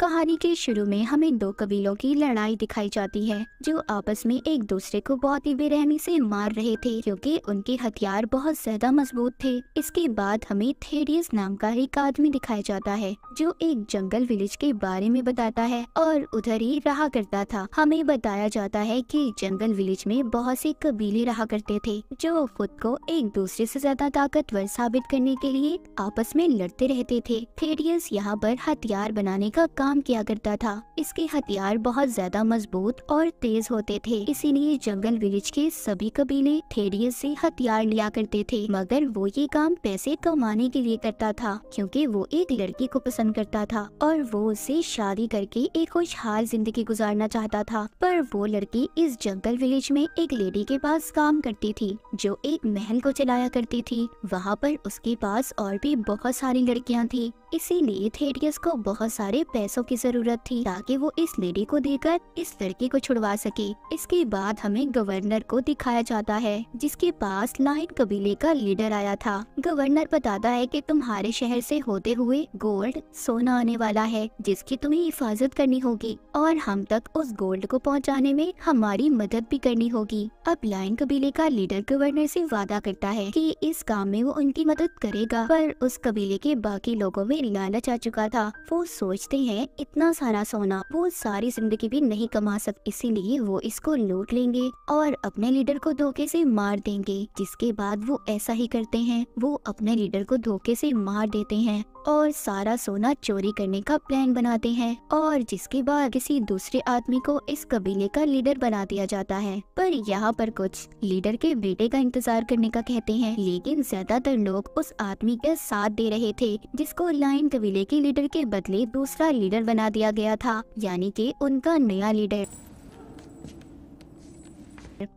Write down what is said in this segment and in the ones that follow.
कहानी के शुरू में हमें दो कबीलों की लड़ाई दिखाई जाती है जो आपस में एक दूसरे को बहुत ही बेरहमी से मार रहे थे क्योंकि उनके हथियार बहुत ज्यादा मजबूत थे इसके बाद हमें थेडियस नाम का एक आदमी दिखाया जाता है जो एक जंगल विलेज के बारे में बताता है और उधर ही रहा करता था हमें बताया जाता है की जंगल विलेज में बहुत से कबीले रहा करते थे जो खुद को एक दूसरे ऐसी ज्यादा ताकतवर साबित करने के लिए आपस में लड़ते रहते थे थेडियस यहाँ पर हथियार बनाने का काम काम किया करता था इसके हथियार बहुत ज्यादा मजबूत और तेज होते थे इसीलिए जंगल विलेज के सभी कबीले थेरियस से हथियार लिया करते थे मगर वो ये काम पैसे कमाने के लिए करता था क्योंकि वो एक लड़की को पसंद करता था और वो उसे शादी करके एक खुशहाल जिंदगी गुजारना चाहता था पर वो लड़की इस जंगल विलेज में एक लेडी के पास काम करती थी जो एक महल को चलाया करती थी वहाँ पर उसके पास और भी बहुत सारी लड़कियाँ थी इसीलिए थेडियस को बहुत सारे पैसों की जरूरत थी ताकि वो इस लेडी को देकर इस लड़की को छुड़वा सके इसके बाद हमें गवर्नर को दिखाया जाता है जिसके पास लाइन कबीले का लीडर आया था गवर्नर बताता है कि तुम्हारे शहर से होते हुए गोल्ड सोना आने वाला है जिसकी तुम्हें हिफाजत करनी होगी और हम तक उस गोल्ड को पहुँचाने में हमारी मदद भी करनी होगी अब लाइन कबीले का लीडर गवर्नर ऐसी वादा करता है की इस काम में वो उनकी मदद करेगा पर उस कबीले के बाकी लोगों में में रियाना चुका था वो सोचते हैं इतना सारा सोना वो सारी जिंदगी भी नहीं कमा सकते इसीलिए वो इसको लूट लेंगे और अपने लीडर को धोखे से मार देंगे जिसके बाद वो ऐसा ही करते हैं वो अपने लीडर को धोखे से मार देते हैं और सारा सोना चोरी करने का प्लान बनाते हैं और जिसके बाद किसी दूसरे आदमी को इस कबीले का लीडर बना दिया जाता है पर यहाँ पर कुछ लीडर के बेटे का इंतजार करने का कहते हैं लेकिन ज्यादातर लोग उस आदमी का साथ दे रहे थे जिसको इलाइन कबीले के लीडर के बदले दूसरा लीडर बना दिया गया था यानी कि उनका नया लीडर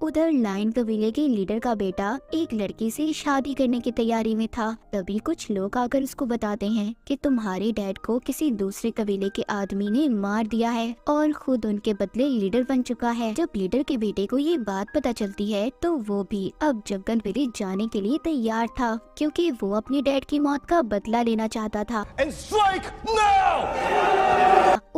उधर लाइन कबीले के लीडर का बेटा एक लड़की से शादी करने की तैयारी में था तभी कुछ लोग आकर उसको बताते हैं कि तुम्हारे डैड को किसी दूसरे कबीले के आदमी ने मार दिया है और खुद उनके बदले लीडर बन चुका है जब लीडर के बेटे को ये बात पता चलती है तो वो भी अब जंगल बेरी जाने के लिए तैयार था क्यूँकी वो अपने डैड की मौत का बदला लेना चाहता था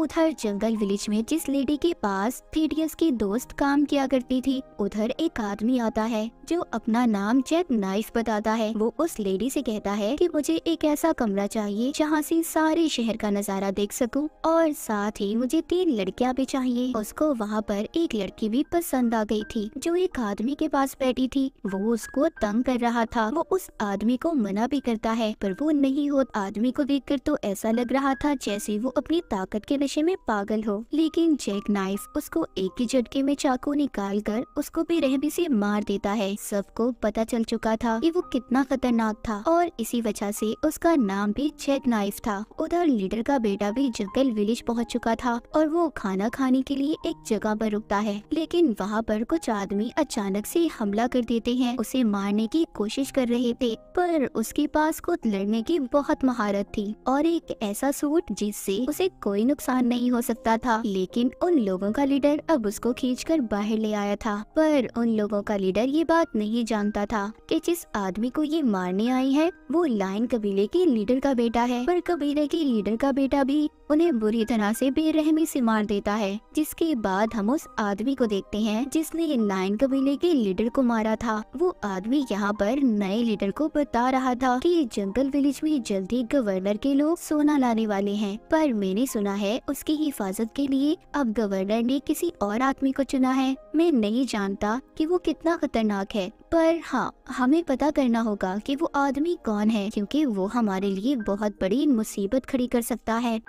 उधर जंगल विलेज में जिस लेडी के पास फीडियस की दोस्त काम किया करती थी उधर एक आदमी आता है जो अपना नाम जैक नाइफ बताता है वो उस लेडी से कहता है कि मुझे एक ऐसा कमरा चाहिए जहाँ से सारे शहर का नज़ारा देख सकूं और साथ ही मुझे तीन लड़कियाँ भी चाहिए उसको वहाँ पर एक लड़की भी पसंद आ गई थी जो एक आदमी के पास बैठी थी वो उसको तंग कर रहा था वो उस आदमी को मना भी करता है पर वो नहीं हो आदमी को देख तो ऐसा लग रहा था जैसे वो अपनी ताकत के नशे में पागल हो लेकिन जैक नाइफ उसको एक ही झटके में चाकू निकाल कर उसको बेरहमी से मार देता है सबको पता चल चुका था कि वो कितना खतरनाक था और इसी वजह से उसका नाम भी जैक नाइफ था उधर लीडर का बेटा भी जंगल विलेज पहुँच चुका था और वो खाना खाने के लिए एक जगह पर रुकता है लेकिन वहाँ पर कुछ आदमी अचानक से हमला कर देते हैं उसे मारने की कोशिश कर रहे थे पर उसके पास खुद लड़ने की बहुत महारत थी और एक ऐसा सूट जिससे उसे कोई नुकसान नहीं हो सकता था लेकिन उन लोगों का लीडर अब उसको खींचकर बाहर ले आया था पर उन लोगों का लीडर ये बात नहीं जानता था कि जिस आदमी को ये मारने आई है वो लाइन कबीले के लीडर का बेटा है पर कबीले के लीडर का बेटा भी उन्हें बुरी तरह से बेरहमी से मार देता है जिसके बाद हम उस आदमी को देखते हैं जिसने लाइन कबीले के लीडर को मारा था वो आदमी यहाँ पर नए लीडर को बता रहा था कि जंगल विलेज में जल्दी गवर्नर के लोग सोना लाने वाले हैं पर मैंने सुना है उसकी हिफाजत के लिए अब गवर्नर ने किसी और आदमी को चुना है मैं नहीं जानता कि वो कितना खतरनाक है पर हाँ हमें पता करना होगा कि वो आदमी कौन है क्योंकि वो हमारे लिए बहुत बड़ी मुसीबत खड़ी कर सकता है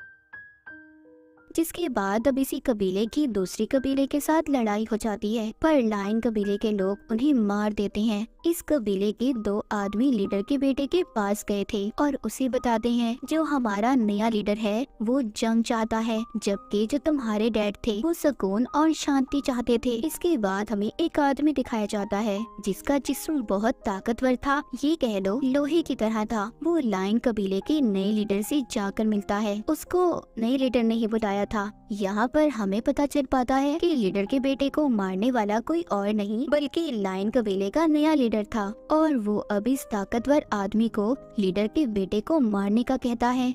जिसके बाद अब इसी कबीले की दूसरी कबीले के साथ लड़ाई हो जाती है पर लाइन कबीले के लोग उन्हें मार देते हैं इस कबीले के दो आदमी लीडर के बेटे के पास गए थे और उसे बताते हैं जो हमारा नया लीडर है वो जंग चाहता है जबकि जो तुम्हारे डैड थे वो सुकून और शांति चाहते थे इसके बाद हमें एक आदमी दिखाया जाता है जिसका जिसम बहुत ताकतवर था ये कह दो लोहे की तरह था वो लाइन कबीले के नए लीडर से जाकर मिलता है उसको नए लीडर ने ही बताया गया था यहाँ पर हमें पता चल पाता है कि लीडर के बेटे को मारने वाला कोई और नहीं बल्कि लाइन कबीले का नया लीडर था और वो अब इस ताकतवर आदमी को लीडर के बेटे को मारने का कहता है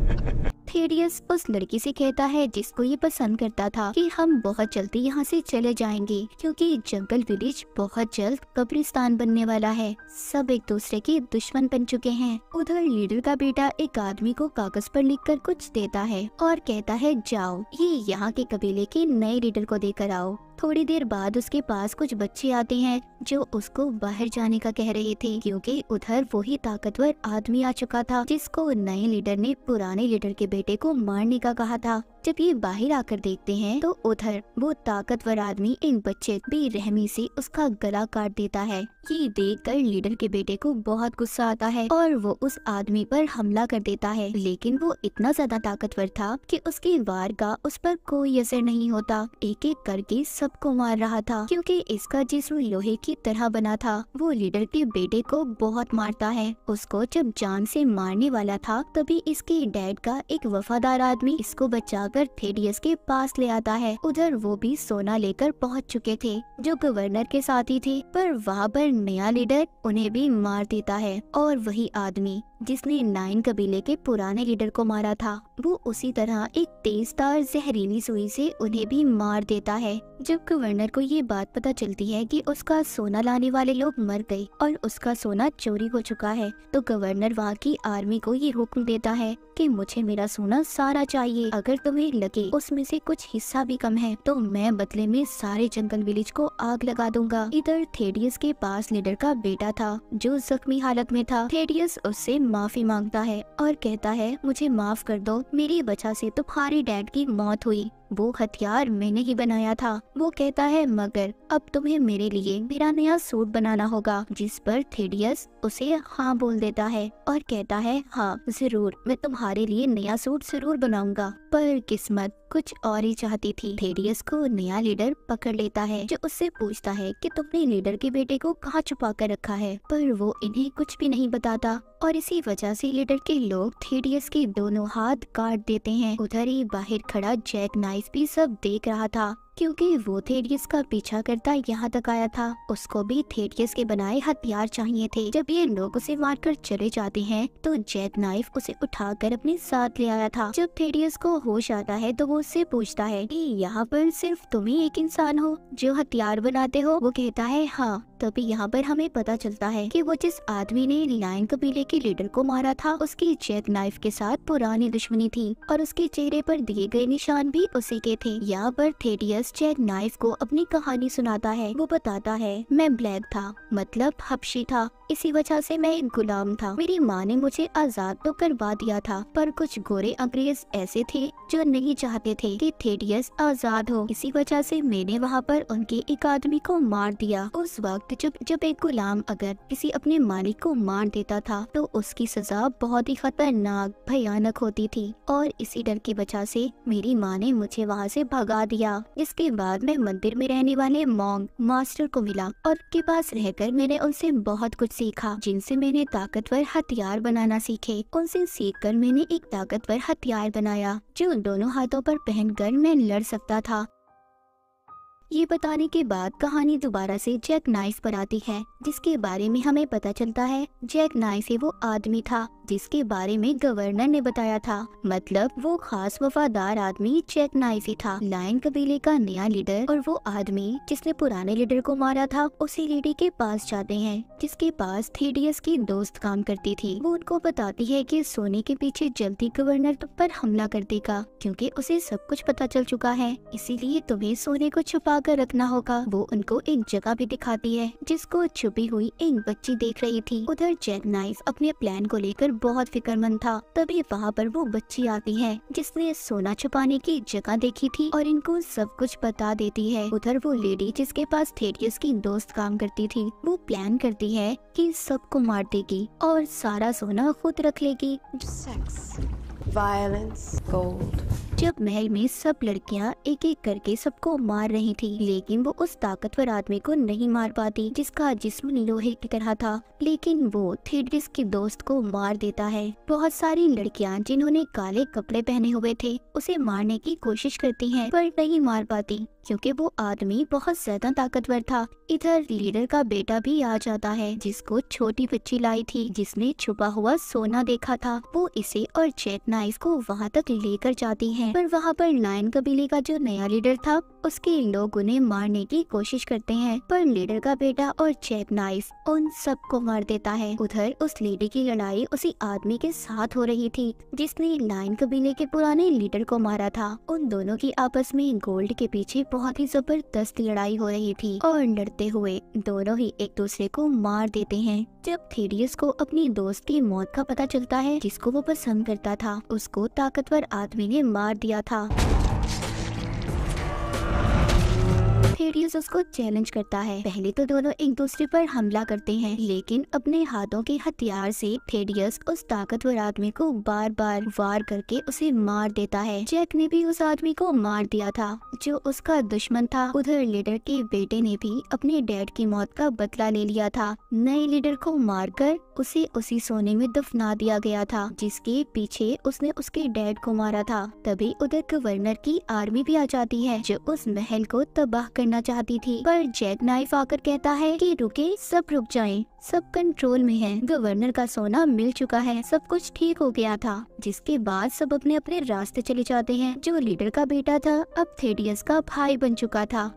थेडियस उस लड़की से कहता है जिसको ये पसंद करता था कि हम बहुत जल्दी यहाँ से चले जाएंगे क्योंकि जंगल विलेज बहुत जल्द कब्रिस्तान बनने वाला है सब एक दूसरे के दुश्मन बन चुके हैं उधर लीडर का बेटा एक आदमी को कागज पर लिखकर कुछ देता है और कहता है जाओ ये यहाँ के कबीले के नए लीडर को देकर आओ थोड़ी देर बाद उसके पास कुछ बच्चे आते हैं जो उसको बाहर जाने का कह रहे थे क्योंकि उधर वही ताकतवर आदमी आ चुका था जिसको नए लीडर ने पुराने लीडर के बेटे को मारने का कहा था जब ये बाहर आकर देखते हैं तो उधर वो ताकतवर आदमी इन बच्चे बेरहमी से उसका गला काट देता है ये देखकर लीडर के बेटे को बहुत गुस्सा आता है और वो उस आदमी पर हमला कर देता है लेकिन वो इतना ज्यादा ताकतवर था कि उसकी वार का उस पर कोई असर नहीं होता एक एक करके सब सबको मार रहा था क्योंकि इसका जिसम लोहे की तरह बना था वो लीडर के बेटे को बहुत मारता है उसको जब जान से मारने वाला था तभी इसके डैड का एक वफादार आदमी इसको बचाकर थेडियस के पास ले आता है उधर वो भी सोना लेकर पहुँच चुके थे जो गवर्नर के साथ ही थे पर वहाँ पर नया लीडर उन्हें भी मार देता है और वही आदमी जिसने नाइन कबीले के पुराने लीडर को मारा था वो उसी तरह एक तेज तार जहरीली सुई से उन्हें भी मार देता है जब गवर्नर को ये बात पता चलती है कि उसका सोना लाने वाले लोग मर गए और उसका सोना चोरी हो चुका है तो गवर्नर वहाँ की आर्मी को ये हुक्म देता है कि मुझे मेरा सोना सारा चाहिए अगर तुम्हें लगे उसमें से कुछ हिस्सा भी कम है तो मैं बदले में सारे जंगल विलेज को आग लगा दूंगा इधर थेडियस के पास लीडर का बेटा था जो जख्मी हालत में था थेडियस उससे माफ़ी मांगता है और कहता है मुझे माफ़ कर दो मेरी वजह से तुम्हारे डैड की मौत हुई वो हथियार मैंने ही बनाया था वो कहता है मगर अब तुम्हें मेरे लिए मेरा नया सूट बनाना होगा जिस पर थेडियस उसे हाँ बोल देता है और कहता है हाँ जरूर मैं तुम्हारे लिए नया सूट जरूर बनाऊंगा पर किस्मत कुछ और ही चाहती थी थेडियस को नया लीडर पकड़ लेता है जो उससे पूछता है कि तुमने लीडर के बेटे को कहाँ छुपा कर रखा है पर वो इन्हें कुछ भी नहीं बताता और इसी वजह से लीडर के लोग थेडियस के दोनों हाथ काट देते हैं उधर ही बाहर खड़ा जैक नाइट वाइफ भी सब देख रहा था क्योंकि वो थेरियस का पीछा करता यहाँ तक आया था उसको भी थेरियस के बनाए हथियार चाहिए थे जब ये लोग उसे मार कर चले जाते हैं तो जैद नाइफ उसे उठा कर अपने साथ ले आया था जब थेरियस को होश आता है तो वो उससे पूछता है कि यहाँ पर सिर्फ तुम ही एक इंसान हो जो हथियार बनाते हो वो कहता है हाँ तभी यहाँ पर हमें पता चलता है कि वो जिस आदमी ने लाइन कबीले के लीडर को मारा था उसकी जैक नाइफ के साथ पुरानी दुश्मनी थी और उसके चेहरे पर दिए गए निशान भी उसी के थे यहाँ पर थेडियस चेक नाइफ को अपनी कहानी सुनाता है वो बताता है मैं ब्लैक था मतलब हबशी था इसी वजह से मैं एक गुलाम था मेरी माँ ने मुझे आजाद तो करवा दिया था पर कुछ गोरे अंग्रेज ऐसे थे जो नहीं चाहते थे कि थेडियस आजाद हो इसी वजह से मैंने वहाँ पर उनके एक आदमी को मार दिया उस वक्त जब जब एक गुलाम अगर किसी अपने मालिक को मार देता था तो उसकी सजा बहुत ही खतरनाक भयानक होती थी और इसी डर की वजह से मेरी माँ ने मुझे वहाँ से भगा दिया इस उसके बाद मैं मंदिर में रहने वाले मॉन्ग मास्टर को मिला और उनके पास रहकर मैंने उनसे बहुत कुछ सीखा जिनसे मैंने ताकतवर हथियार बनाना सीखे उनसे सीख कर मैंने एक ताकतवर हथियार बनाया जो दोनों हाथों पर पहनकर मैं लड़ सकता था ये बताने के बाद कहानी दोबारा से जैक नाइस पर आती है जिसके बारे में हमें पता चलता है जैक नाइस वो आदमी था जिसके बारे में गवर्नर ने बताया था मतलब वो खास वफादार आदमी जैक नाइस ही था लाइन कबीले का नया लीडर और वो आदमी जिसने पुराने लीडर को मारा था उसी लेडी के पास जाते हैं जिसके पास थेडियस की दोस्त काम करती थी वो उनको बताती है की सोने के पीछे जल्दी गवर्नर तुम पर हमला कर देगा क्यूँकी उसे सब कुछ पता चल चुका है इसीलिए तुम्हे सोने को छुपा कर रखना होगा वो उनको एक जगह भी दिखाती है जिसको छुपी हुई एक बच्ची देख रही थी उधर जैक नाइफ अपने प्लान को लेकर बहुत फिक्रमंद था तभी वहाँ पर वो बच्ची आती है जिसने सोना छुपाने की जगह देखी थी और इनको सब कुछ बता देती है उधर वो लेडी जिसके पास थेटियस की दोस्त काम करती थी वो प्लान करती है कि सबको मार देगी और सारा सोना खुद रख लेगी सेक्स, violence, gold. जब महल में सब लड़कियां एक एक करके सबको मार रही थी लेकिन वो उस ताकतवर आदमी को नहीं मार पाती जिसका जिस्म लोहे की तरह था लेकिन वो थीड्रिस के दोस्त को मार देता है बहुत सारी लड़कियां जिन्होंने काले कपड़े पहने हुए थे उसे मारने की कोशिश करती हैं पर नहीं मार पाती क्योंकि वो आदमी बहुत ज्यादा ताकतवर था इधर लीडर का बेटा भी आ जाता है जिसको छोटी बच्ची लाई थी जिसने छुपा हुआ सोना देखा था वो इसे और चेतना को वहाँ तक लेकर जाती है हैं पर वहाँ पर लाइन कबीले का जो नया लीडर था उसके लोग उन्हें मारने की कोशिश करते हैं पर लीडर का बेटा और चैप नाइफ उन सबको मार देता है उधर उस लेडी की लड़ाई उसी आदमी के साथ हो रही थी जिसने लाइन कबीले के पुराने लीडर को मारा था उन दोनों की आपस में गोल्ड के पीछे बहुत ही जबरदस्त लड़ाई हो रही थी और लड़ते हुए दोनों ही एक दूसरे को मार देते हैं जब थीरियस को अपनी दोस्त की मौत का पता चलता है जिसको वो पसंद करता था उसको ताकतवर आदमी ने मार दिया था थेडियस उसको चैलेंज करता है पहले तो दोनों एक दूसरे पर हमला करते हैं लेकिन अपने हाथों के हथियार से थेडियस उस ताकतवर आदमी को बार बार वार करके उसे मार देता है जैक ने भी उस आदमी को मार दिया था जो उसका दुश्मन था उधर लीडर के बेटे ने भी अपने डैड की मौत का बदला ले लिया था नए लीडर को मार कर उसे उसी सोने में दफना दिया गया था जिसके पीछे उसने उसके डैड को मारा था तभी उधर गवर्नर की आर्मी भी आ जाती है जो उस महल को तबाह कर करना चाहती थी पर जैक नाइफ आकर कहता है कि रुके सब रुक जाएं सब कंट्रोल में है गवर्नर का सोना मिल चुका है सब कुछ ठीक हो गया था जिसके बाद सब अपने अपने रास्ते चले जाते हैं जो लीडर का बेटा था अब थेडियस का भाई बन चुका था